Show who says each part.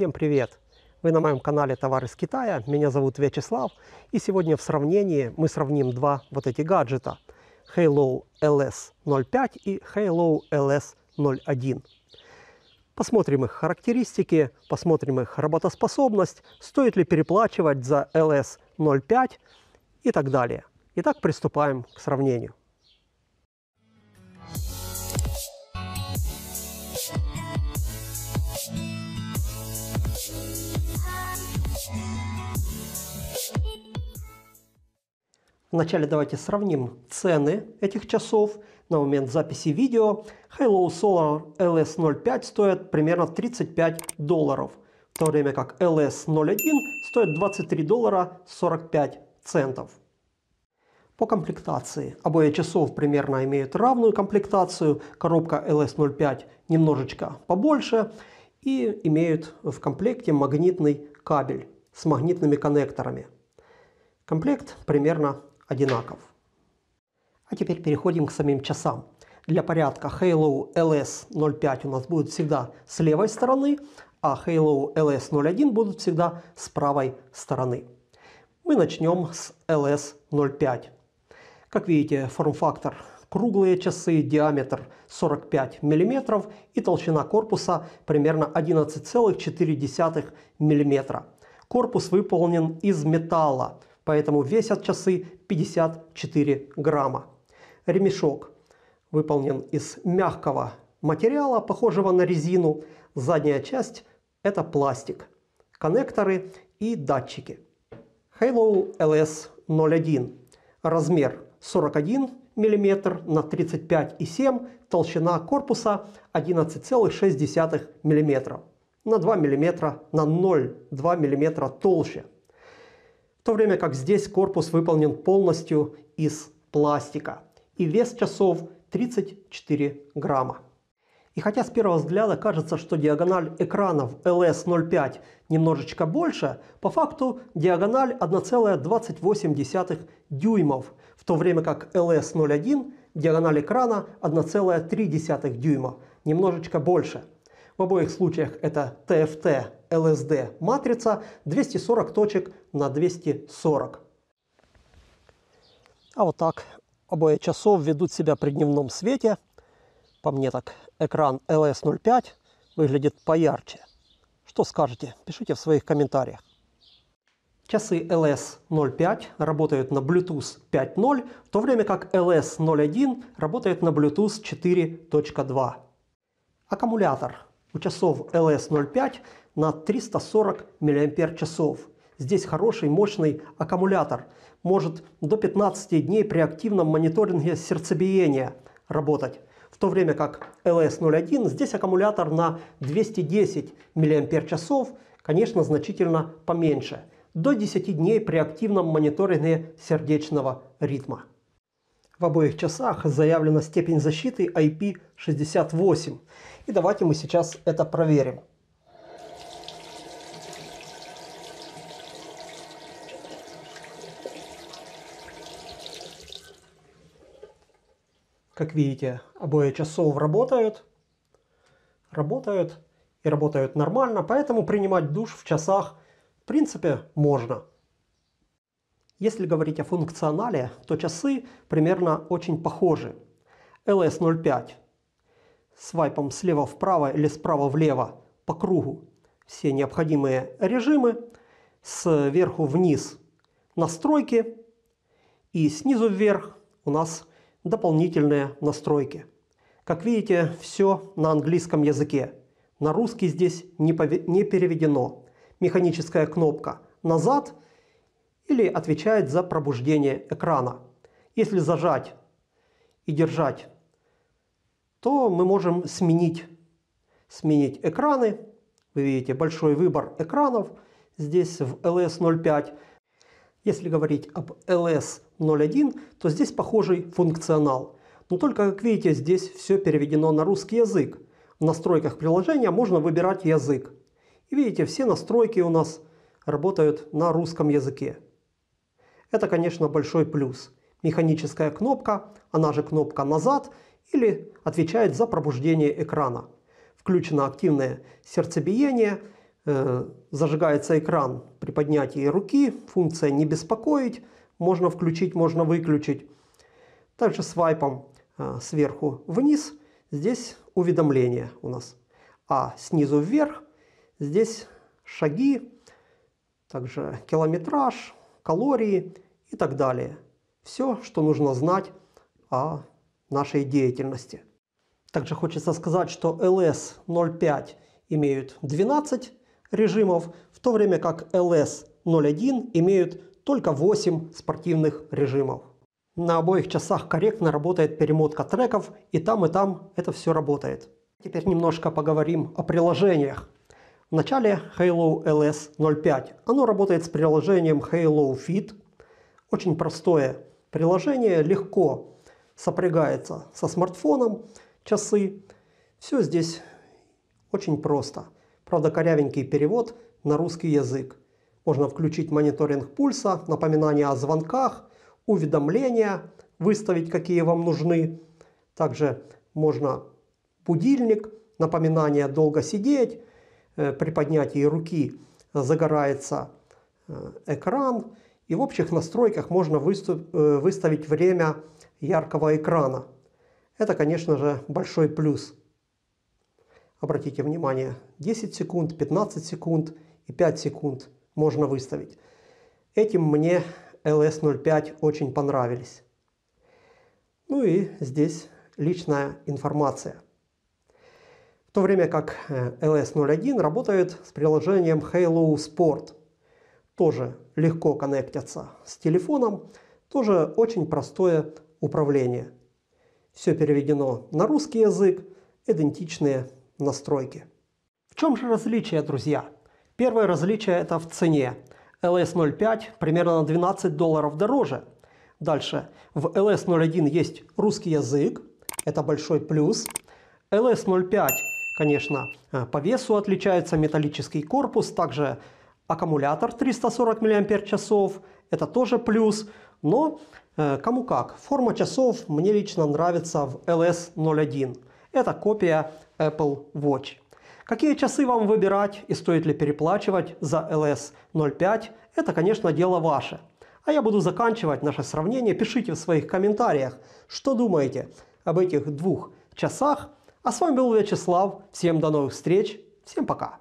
Speaker 1: Всем привет! Вы на моем канале Товары из Китая, меня зовут Вячеслав, и сегодня в сравнении мы сравним два вот эти гаджета Halo LS05 и Halo LS01. Посмотрим их характеристики, посмотрим их работоспособность, стоит ли переплачивать за LS05 и так далее. Итак, приступаем к сравнению. Вначале давайте сравним цены этих часов. На момент записи видео Halo Solar LS05 стоит примерно 35 долларов, в то время как LS01 стоит 23 доллара 45 центов. По комплектации. Обои часов примерно имеют равную комплектацию, коробка LS05 немножечко побольше и имеют в комплекте магнитный кабель с магнитными коннекторами. Комплект примерно одинаков. А теперь переходим к самим часам. Для порядка Halo LS05 у нас будет всегда с левой стороны, а Halo LS01 будут всегда с правой стороны. Мы начнем с LS05. Как видите, форм-фактор круглые часы, диаметр 45 мм и толщина корпуса примерно 11,4 мм. Корпус выполнен из металла, поэтому весят часы 54 грамма. Ремешок выполнен из мягкого материала, похожего на резину. Задняя часть – это пластик, коннекторы и датчики. Halo LS01. Размер 41 мм на 35,7 толщина корпуса 11,6 мм на 2 мм на 0,2 мм толще в то время как здесь корпус выполнен полностью из пластика и вес часов 34 грамма. И хотя с первого взгляда кажется, что диагональ экранов LS05 немножечко больше, по факту диагональ 1,28 дюймов, в то время как LS01 диагональ экрана 1,3 дюйма, немножечко больше. В обоих случаях это TFT LSD матрица 240 точек на 240. А вот так обои часов ведут себя при дневном свете. По мне так экран LS05 выглядит поярче. Что скажете? Пишите в своих комментариях. Часы LS05 работают на Bluetooth 5.0, в то время как LS01 работает на Bluetooth 4.2. Аккумулятор у часов LS05 на 340 мАч. Здесь хороший мощный аккумулятор. Может до 15 дней при активном мониторинге сердцебиения работать. В то время как LS01 здесь аккумулятор на 210 мАч, конечно, значительно поменьше. До 10 дней при активном мониторинге сердечного ритма. В обоих часах заявлена степень защиты IP68. И давайте мы сейчас это проверим. Как видите, обои часов работают, работают и работают нормально, поэтому принимать душ в часах в принципе можно. Если говорить о функционале, то часы примерно очень похожи. LS05 свайпом слева вправо или справа влево по кругу все необходимые режимы, сверху вниз настройки и снизу вверх у нас дополнительные настройки. Как видите, все на английском языке. На русский здесь не, не переведено. Механическая кнопка «Назад» или отвечает за пробуждение экрана. Если зажать и держать, то мы можем сменить, сменить экраны. Вы видите большой выбор экранов здесь в LS05. Если говорить об LS 0.1, то здесь похожий функционал. Но только, как видите, здесь все переведено на русский язык. В настройках приложения можно выбирать язык. И видите, все настройки у нас работают на русском языке. Это, конечно, большой плюс. Механическая кнопка, она же кнопка «назад» или отвечает за пробуждение экрана. Включено активное сердцебиение, э, зажигается экран при поднятии руки, функция «не беспокоить», можно включить, можно выключить. Также свайпом а, сверху вниз здесь уведомления у нас. А снизу вверх здесь шаги, также километраж, калории и так далее. Все, что нужно знать о нашей деятельности. Также хочется сказать, что LS05 имеют 12 режимов, в то время как LS01 имеют только 8 спортивных режимов. На обоих часах корректно работает перемотка треков, и там и там это все работает. Теперь немножко поговорим о приложениях. Вначале Halo LS 05. Оно работает с приложением Halo Fit. Очень простое приложение, легко сопрягается со смартфоном, часы. Все здесь очень просто. Правда, корявенький перевод на русский язык. Можно включить мониторинг пульса, напоминание о звонках, уведомления, выставить, какие вам нужны. Также можно будильник, напоминание долго сидеть, э, при поднятии руки загорается э, экран. И в общих настройках можно э, выставить время яркого экрана. Это, конечно же, большой плюс. Обратите внимание, 10 секунд, 15 секунд и 5 секунд – можно выставить. Этим мне LS05 очень понравились. Ну и здесь личная информация. В то время как LS01 э, работает с приложением Halo Sport. Тоже легко коннектятся с телефоном, тоже очень простое управление. Все переведено на русский язык, идентичные настройки. В чем же различие, друзья? Первое различие это в цене. LS05 примерно на 12 долларов дороже. Дальше. В LS01 есть русский язык. Это большой плюс. LS05, конечно, э, по весу отличается металлический корпус, также аккумулятор 340 мАч, это тоже плюс, но э, кому как. Форма часов мне лично нравится в LS01. Это копия Apple Watch. Какие часы вам выбирать и стоит ли переплачивать за LS05, это, конечно, дело ваше. А я буду заканчивать наше сравнение. Пишите в своих комментариях, что думаете об этих двух часах. А с вами был Вячеслав. Всем до новых встреч. Всем пока.